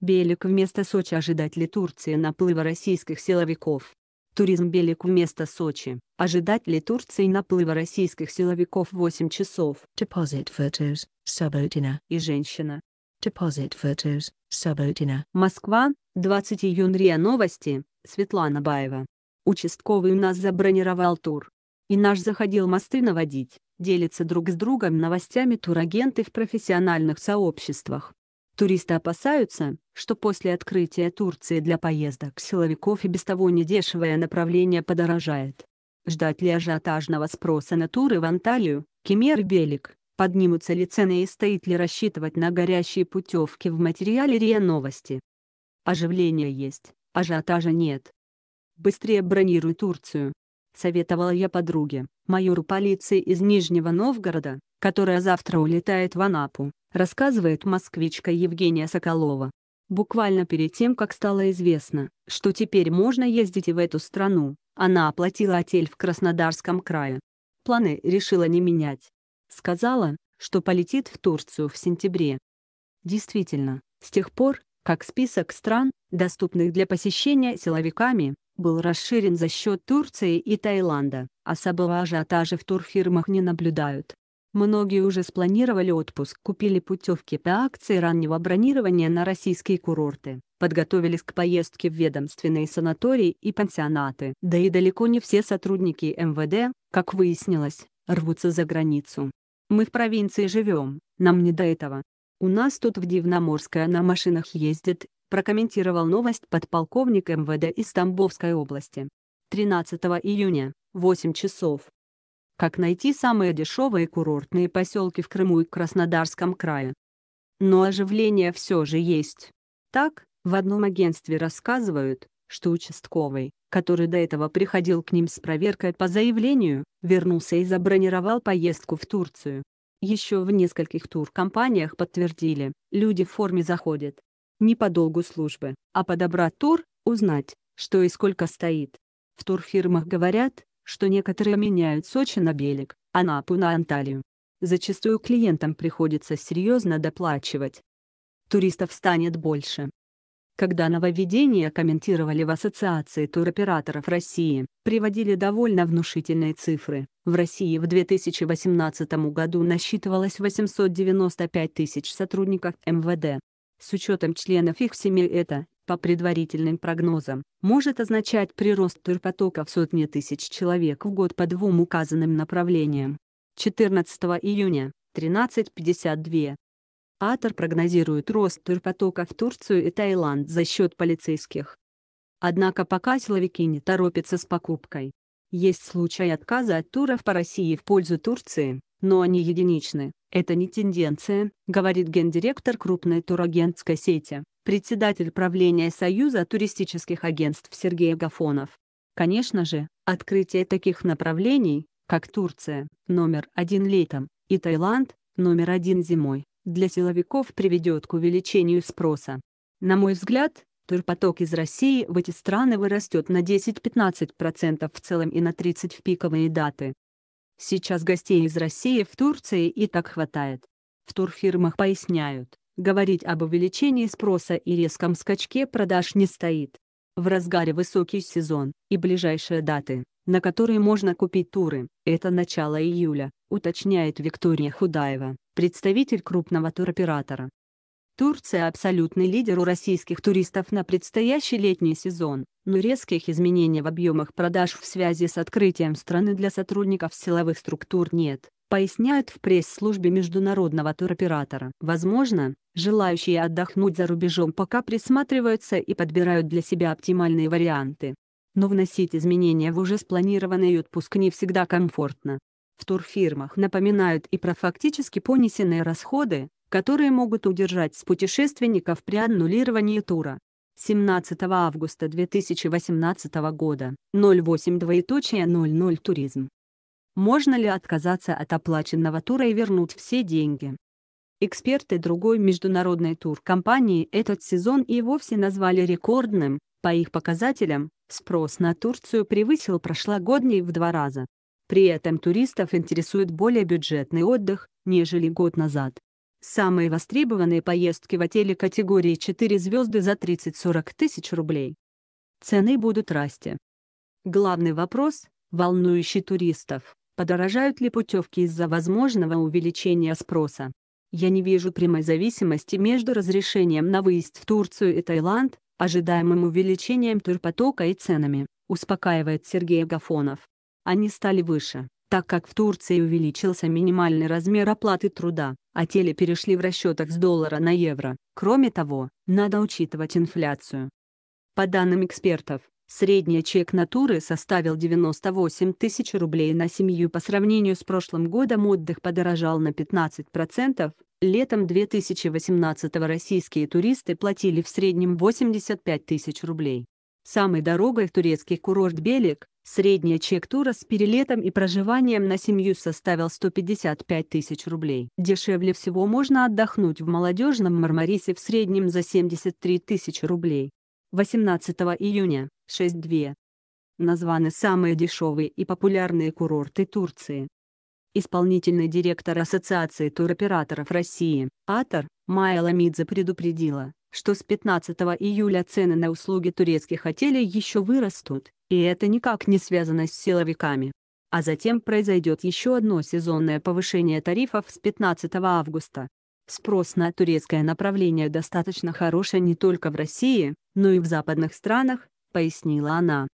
Белик вместо Сочи ожидать ли Турции наплыва российских силовиков? Туризм Белик вместо Сочи. Ожидать ли Турции наплыва российских силовиков 8 часов? Deposit photos, Subodina. И женщина. Deposit photos, Subodina. Москва, 20 июня новости, Светлана Баева. Участковый у нас забронировал тур. И наш заходил мосты наводить, делятся друг с другом новостями турагенты в профессиональных сообществах. Туристы опасаются, что после открытия Турции для поездок силовиков и без того недешевое направление подорожает. Ждать ли ажиотажного спроса на туры в Анталию, Кемер и Белик, поднимутся ли цены и стоит ли рассчитывать на горящие путевки в материале РИА Новости. Оживление есть, ажиотажа нет. Быстрее бронируй Турцию советовала я подруге. Майор полиции из Нижнего Новгорода, которая завтра улетает в Анапу, рассказывает москвичка Евгения Соколова. Буквально перед тем, как стало известно, что теперь можно ездить и в эту страну, она оплатила отель в Краснодарском крае. Планы решила не менять. Сказала, что полетит в Турцию в сентябре. Действительно, с тех пор, как список стран, доступных для посещения силовиками, был расширен за счет Турции и Таиланда, особого ажиотажа в турфирмах не наблюдают. Многие уже спланировали отпуск, купили путевки по акции раннего бронирования на российские курорты, подготовились к поездке в ведомственные санатории и пансионаты. Да и далеко не все сотрудники МВД, как выяснилось, рвутся за границу. Мы в провинции живем, нам не до этого. У нас тут в Дивноморское на машинах ездят, прокомментировал новость подполковник МВД из Тамбовской области. 13 июня, 8 часов. Как найти самые дешевые курортные поселки в Крыму и Краснодарском крае? Но оживление все же есть. Так, в одном агентстве рассказывают, что участковый, который до этого приходил к ним с проверкой по заявлению, вернулся и забронировал поездку в Турцию. Еще в нескольких туркомпаниях подтвердили, люди в форме заходят, не по долгу службы, а подобрать тур, узнать, что и сколько стоит. В турфирмах говорят, что некоторые меняют Сочи на Белик, Анапу на Анталию. Зачастую клиентам приходится серьезно доплачивать. Туристов станет больше. Когда нововведение комментировали в Ассоциации туроператоров России, приводили довольно внушительные цифры. В России в 2018 году насчитывалось 895 тысяч сотрудников МВД, с учетом членов их семьи это, по предварительным прогнозам, может означать прирост турпотока в сотни тысяч человек в год по двум указанным направлениям. 14 июня, 13.52. Атор прогнозирует рост турпотока в Турцию и Таиланд за счет полицейских. Однако пока силовики не торопятся с покупкой. Есть случаи отказа от туров по России в пользу Турции, но они единичны. Это не тенденция, говорит гендиректор крупной турагентской сети, председатель правления Союза туристических агентств Сергей Агафонов. Конечно же, открытие таких направлений, как Турция, номер один летом, и Таиланд, номер один зимой, для силовиков приведет к увеличению спроса. На мой взгляд, турпоток из России в эти страны вырастет на 10-15% в целом и на 30% в пиковые даты. Сейчас гостей из России в Турции и так хватает. В турфирмах поясняют, говорить об увеличении спроса и резком скачке продаж не стоит. В разгаре высокий сезон, и ближайшие даты, на которые можно купить туры, это начало июля, уточняет Виктория Худаева, представитель крупного туроператора. Турция – абсолютный лидер у российских туристов на предстоящий летний сезон, но резких изменений в объемах продаж в связи с открытием страны для сотрудников силовых структур нет, поясняют в пресс-службе международного туроператора. Возможно, желающие отдохнуть за рубежом пока присматриваются и подбирают для себя оптимальные варианты. Но вносить изменения в уже спланированный отпуск не всегда комфортно. В турфирмах напоминают и про фактически понесенные расходы, которые могут удержать с путешественников при аннулировании тура. 17 августа 2018 года, 08 туризм. Можно ли отказаться от оплаченного тура и вернуть все деньги? Эксперты другой международной тур-компании этот сезон и вовсе назвали рекордным, по их показателям, спрос на Турцию превысил прошлогодний в два раза. При этом туристов интересует более бюджетный отдых, нежели год назад. Самые востребованные поездки в отеле категории 4 звезды за 30-40 тысяч рублей. Цены будут расти. Главный вопрос, волнующий туристов, подорожают ли путевки из-за возможного увеличения спроса. Я не вижу прямой зависимости между разрешением на выезд в Турцию и Таиланд, ожидаемым увеличением турпотока и ценами, успокаивает Сергей Гафонов. Они стали выше так как в Турции увеличился минимальный размер оплаты труда, а теле перешли в расчетах с доллара на евро. Кроме того, надо учитывать инфляцию. По данным экспертов, средний чек натуры составил 98 тысяч рублей на семью по сравнению с прошлым годом отдых подорожал на 15%, летом 2018 российские туристы платили в среднем 85 тысяч рублей. Самой дорогой в турецкий курорт Белик, Средняя чек-тура с перелетом и проживанием на семью составил 155 тысяч рублей. Дешевле всего можно отдохнуть в молодежном Мармарисе в среднем за 73 тысячи рублей. 18 июня, 6.2. Названы самые дешевые и популярные курорты Турции. Исполнительный директор Ассоциации туроператоров России, АТОР, Майя Ламидзе предупредила, что с 15 июля цены на услуги турецких отелей еще вырастут, и это никак не связано с силовиками. А затем произойдет еще одно сезонное повышение тарифов с 15 августа. Спрос на турецкое направление достаточно хороший не только в России, но и в западных странах, пояснила она.